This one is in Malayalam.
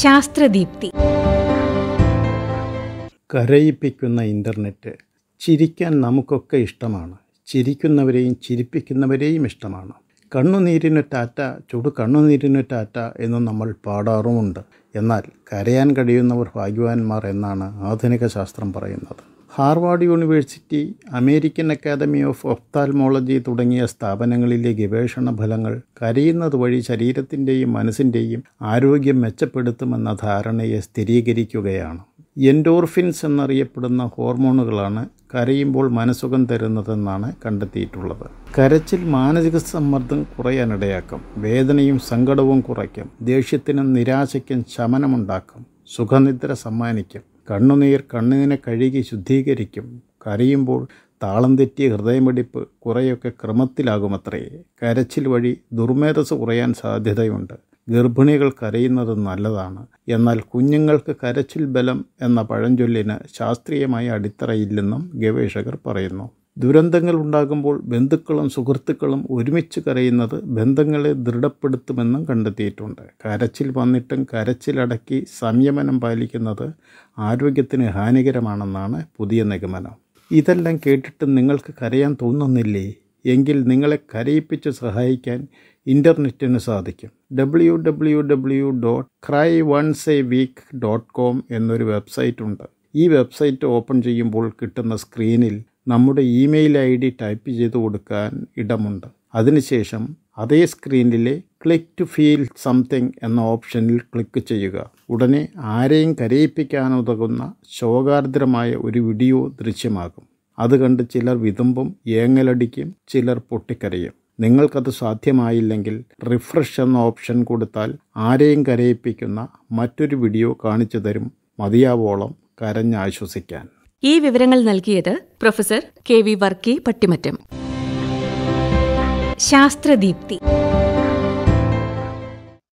ശാസ്ത്രദീപ്തി കരയിപ്പിക്കുന്ന ഇൻ്റർനെറ്റ് ചിരിക്കാൻ നമുക്കൊക്കെ ഇഷ്ടമാണ് ചിരിക്കുന്നവരെയും ചിരിപ്പിക്കുന്നവരെയും ഇഷ്ടമാണ് കണ്ണുനീരിന് ടാറ്റ ചുടു കണ്ണുനീരിന് ടാറ്റ എന്ന് നമ്മൾ പാടാറുമുണ്ട് എന്നാൽ കരയാൻ കഴിയുന്നവർ ഭാഗ്യവാന്മാർ എന്നാണ് ആധുനിക ശാസ്ത്രം പറയുന്നത് Harvard university American academy of ophthalmology തുടങ്ങിയ സ്ഥാപനങ്ങളിലെ ഗവേഷണ ഫലങ്ങൾ കരയുന്നത് വഴി ശരീരത്തിൻ്റെയും മനസ്സിൻ്റെയും ആരോഗ്യം മെച്ചപ്പെടുത്തുമെന്ന ധാരണയെ സ്ഥിരീകരിക്കുകയാണ് എൻഡോർഫിൻസ് എന്നറിയപ്പെടുന്ന ഹോർമോണുകളാണ് കരയുമ്പോൾ മനസ്സുഖം തരുന്നതെന്നാണ് കണ്ടെത്തിയിട്ടുള്ളത് കരച്ചിൽ മാനസിക സമ്മർദ്ദം കുറയാനിടയാക്കും വേദനയും സങ്കടവും കുറയ്ക്കും ദേഷ്യത്തിനും നിരാശയ്ക്കും ശമനമുണ്ടാക്കും സുഖനിദ്ര സമ്മാനിക്കും കണ്ണുനീർ കണ്ണിനെ കഴുകി ശുദ്ധീകരിക്കും കരയുമ്പോൾ താളം തെറ്റിയ ഹൃദയമിടിപ്പ് കുറേയൊക്കെ ക്രമത്തിലാകുമത്രേ കരച്ചിൽ വഴി ദുർമേധസ് കുറയാൻ സാധ്യതയുണ്ട് ഗർഭിണികൾ കരയുന്നത് നല്ലതാണ് എന്നാൽ കുഞ്ഞുങ്ങൾക്ക് കരച്ചിൽ ബലം എന്ന പഴഞ്ചൊല്ലിന് ശാസ്ത്രീയമായ അടിത്തറയില്ലെന്നും ഗവേഷകർ പറയുന്നു ദുരന്തങ്ങൾ ഉണ്ടാകുമ്പോൾ ബന്ധുക്കളും സുഹൃത്തുക്കളും ഒരുമിച്ച് കരയുന്നത് ബന്ധങ്ങളെ ദൃഢപ്പെടുത്തുമെന്നും കണ്ടെത്തിയിട്ടുണ്ട് കരച്ചിൽ വന്നിട്ടും കരച്ചിലടക്കി സംയമനം പാലിക്കുന്നത് ആരോഗ്യത്തിന് ഹാനികരമാണെന്നാണ് പുതിയ നിഗമനം ഇതെല്ലാം കേട്ടിട്ട് നിങ്ങൾക്ക് കരയാൻ തോന്നുന്നില്ലേ എങ്കിൽ നിങ്ങളെ കരയിപ്പിച്ച് സഹായിക്കാൻ ഇൻ്റർനെറ്റിന് സാധിക്കും W W W dot cry once a week dot com എന്നൊരു വെബ്സൈറ്റ് ഉണ്ട് ഈ വെബ്സൈറ്റ് ഓപ്പൺ ചെയ്യുമ്പോൾ കിട്ടുന്ന സ്ക്രീനിൽ നമ്മുടെ ഇമെയിൽ ഐ ഡി ടൈപ്പ് ചെയ്ത് കൊടുക്കാൻ ഇടമുണ്ട് അതിനുശേഷം അതേ സ്ക്രീനിലെ ക്ലിക്ക് ടു ഫീൽ സംതിങ് എന്ന ഓപ്ഷനിൽ ക്ലിക്ക് ചെയ്യുക ഉടനെ ആരെയും കരയിപ്പിക്കാനുതകുന്ന ശോകാർദ്രമായ ഒരു വീഡിയോ ദൃശ്യമാകും അത് കണ്ട് ചിലർ വിതുമ്പും ഏങ്ങലടിക്കും ചിലർ പൊട്ടിക്കരയും നിങ്ങൾക്കത് സാധ്യമായില്ലെങ്കിൽ റിഫ്രഷ് എന്ന ഓപ്ഷൻ കൊടുത്താൽ ആരെയും കരയിപ്പിക്കുന്ന മറ്റൊരു വീഡിയോ കാണിച്ചു തരും മതിയാവോളം കരഞ്ഞാശ്വസിക്കാൻ ഈ വിവരങ്ങൾ നൽകിയത് professor K V Varkey Pattimattom ശാസ്ത്രദീപ്തി